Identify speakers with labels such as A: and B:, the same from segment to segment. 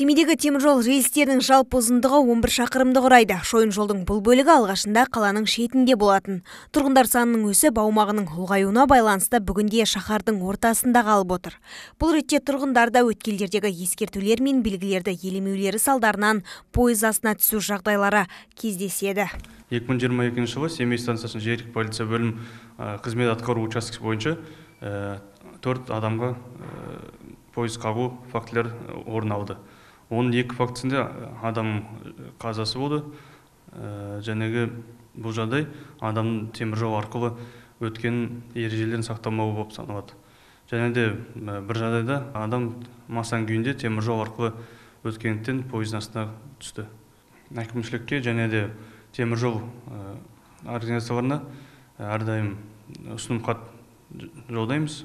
A: семейдегі теміржол рельстерінің жалпы ұзындығы 11 шақырымды құрайды шойын жолдың бұл бөлігі алғашында қаланың шетінде болатын тұрғындар санының өсіп аумағының ұлғайуына байланысты бүгінде шаһардың ортасында қалып отыр бұл ретте тұрғындарда өткелдердегі ескертулер мен белгілерді елемеулері салдарынан пойыз астына түсу жағдайлары кездеседі
B: 2022 жылы семей станциясының жергілікті полиция бөлім қызмет атқару учаскесі бойынша төрт адамға пойыз қағу фактілер орын алды оның екі фактісінде э, адам э, қазасы болды э, жәнегі бұл жағдай адамның теміржол арқылы өткен ережелерін сақтамауы болып саналады және де бір жағдайда адам масаң күйінде теміржол арқылы өткендіктен пойыздың астына түсті әкімшілікке және де теміржол организацияларына әрдайым ұсынымхат жолдаймыз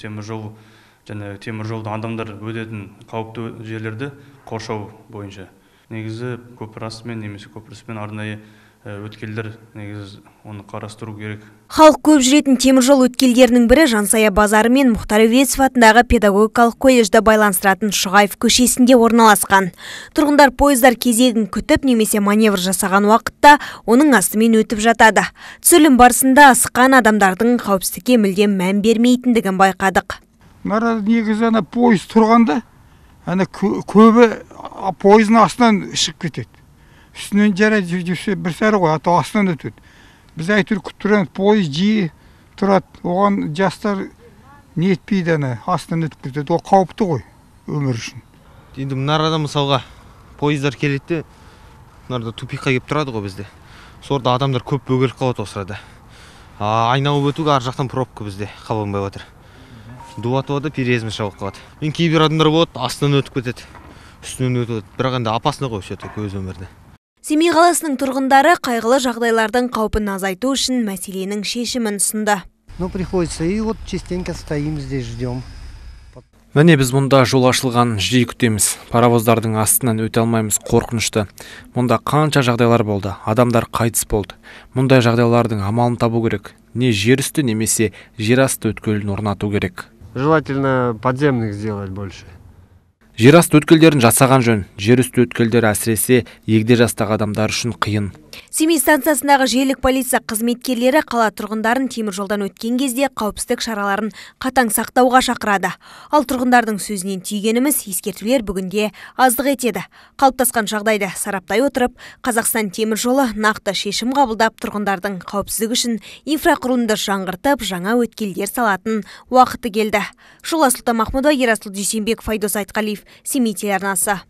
B: теміржол және темір адамдар өтетін қауіпті жерлерді қоршау бойынша негізі көпір немесе көпір арнайы өткелдер негізі оны қарастыру керек
A: халық көп жүретін теміржол өткелдерінің бірі жансая базары мен мұхтар әуезов атындағы педагогикалық колледжді байланыстыратын шығаев көшесінде орналасқан тұрғындар пойыздар кезегін күтіп немесе маневр жасаған уақытта оның астымен өтіп жатады түсірілім барысында асыққан адамдардың қауіпсіздікке мүлдем мән бермейтіндігін байқадық
C: мына негізі ана пойыз тұрғанда ана көбі пойыздың астынан шығып кетеді үстінен жарайды жүрсе бір сәрі ғой а то астынан өтеді біз әйтеуір тұрамыз пойыз жиі тұрады оған жастар нетпейді ана астынан өтіп кетеді ол қауіпті ғой өмір үшін
D: енді мынарада мысалға пойыздар келеді де мынарда тупикқа келіп тұрады ғой бізде сол адамдар көп бөгеліп қалады осы арада айналып өтуге ар жақтан пробка бізде қабанбай жатыр дуатып жатып перезіме шабып қалады мен кейбір адамдар болады астынан өтіп кетеді үстінен өтіп өтеді бірақ енді опасно ғой все таки өз өмірде
A: семей қаласының тұрғындары қайғылы жағдайлардың қаупін азайту үшін мәселенің шешімін ұсынды ну
C: приходится и вот частенько стоим здесь ждем
E: міне біз мұнда жол ашылған жиі күтеміз паровоздардың астынан өте алмаймыз қорқынышты мұнда қанша жағдайлар болды адамдар қайтыс болды мұндай жағдайлардың амалын табу керек не жер үсті немесе жер асты өткелін орнату керек
C: желательно подземных сделать больше
E: жерасты өткелдерін жасаған жөн жерүсті өткелдері әсіресе егде жастағы адамдар үшін қиын
A: семей станциясындағы желік полиция қызметкерлері қала тұрғындарын темір жолдан өткен кезде қауіпсіздік шараларын қатаң сақтауға шақырады ал тұрғындардың сөзінен түйгеніміз ескертулер бүгінде аздық етеді қалыптасқан жағдайды сараптай отырып қазақстан темір жолы нақты шешім қабылдап тұрғындардың қауіпсіздік үшін инфрақұрылымды жаңғыртып жаңа өткелдер салатын уақыты келді шұла сұлтанмахмұдова ерасыл дүйсенбек файдос айтқалиев семей телеарнасы